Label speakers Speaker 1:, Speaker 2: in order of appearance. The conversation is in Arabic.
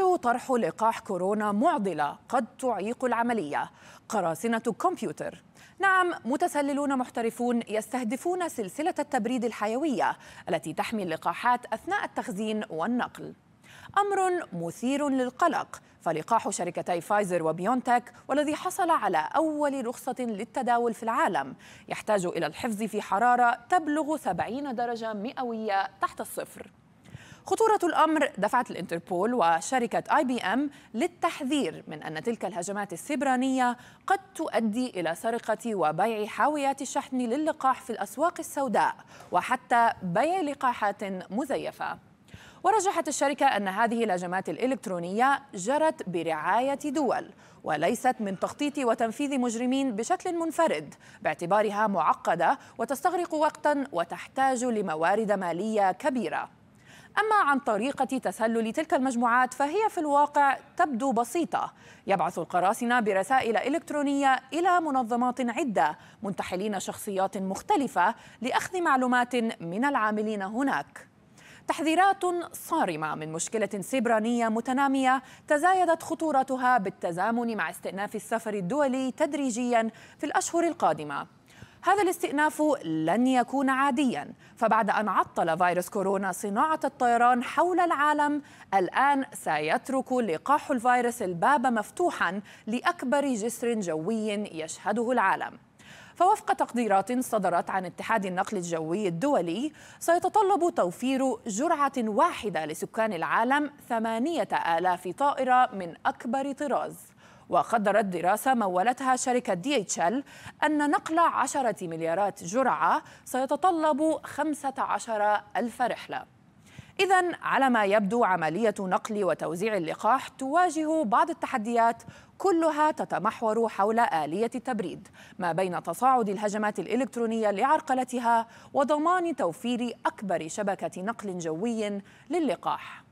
Speaker 1: يواجه طرح لقاح كورونا معضلة قد تعيق العملية قراصنة كمبيوتر نعم متسللون محترفون يستهدفون سلسلة التبريد الحيوية التي تحمي اللقاحات أثناء التخزين والنقل أمر مثير للقلق فلقاح شركتي فايزر وبيونتك والذي حصل على أول رخصة للتداول في العالم يحتاج إلى الحفظ في حرارة تبلغ 70 درجة مئوية تحت الصفر خطورة الأمر دفعت الانتربول وشركة آي بي أم للتحذير من أن تلك الهجمات السبرانية قد تؤدي إلى سرقة وبيع حاويات الشحن للقاح في الأسواق السوداء وحتى بيع لقاحات مزيفة ورجحت الشركة أن هذه الهجمات الإلكترونية جرت برعاية دول وليست من تخطيط وتنفيذ مجرمين بشكل منفرد باعتبارها معقدة وتستغرق وقتا وتحتاج لموارد مالية كبيرة أما عن طريقة تسلل تلك المجموعات فهي في الواقع تبدو بسيطة يبعث القراصنة برسائل إلكترونية إلى منظمات عدة منتحلين شخصيات مختلفة لأخذ معلومات من العاملين هناك تحذيرات صارمة من مشكلة سيبرانية متنامية تزايدت خطورتها بالتزامن مع استئناف السفر الدولي تدريجيا في الأشهر القادمة هذا الاستئناف لن يكون عاديا فبعد أن عطل فيروس كورونا صناعة الطيران حول العالم الآن سيترك لقاح الفيروس الباب مفتوحا لأكبر جسر جوي يشهده العالم فوفق تقديرات صدرت عن اتحاد النقل الجوي الدولي سيتطلب توفير جرعة واحدة لسكان العالم ثمانية آلاف طائرة من أكبر طراز وقدرت دراسة مولتها شركة دي اتش ال أن نقل 10 مليارات جرعة سيتطلب عشر ألف رحلة إذا على ما يبدو عملية نقل وتوزيع اللقاح تواجه بعض التحديات كلها تتمحور حول آلية التبريد ما بين تصاعد الهجمات الإلكترونية لعرقلتها وضمان توفير أكبر شبكة نقل جوي للقاح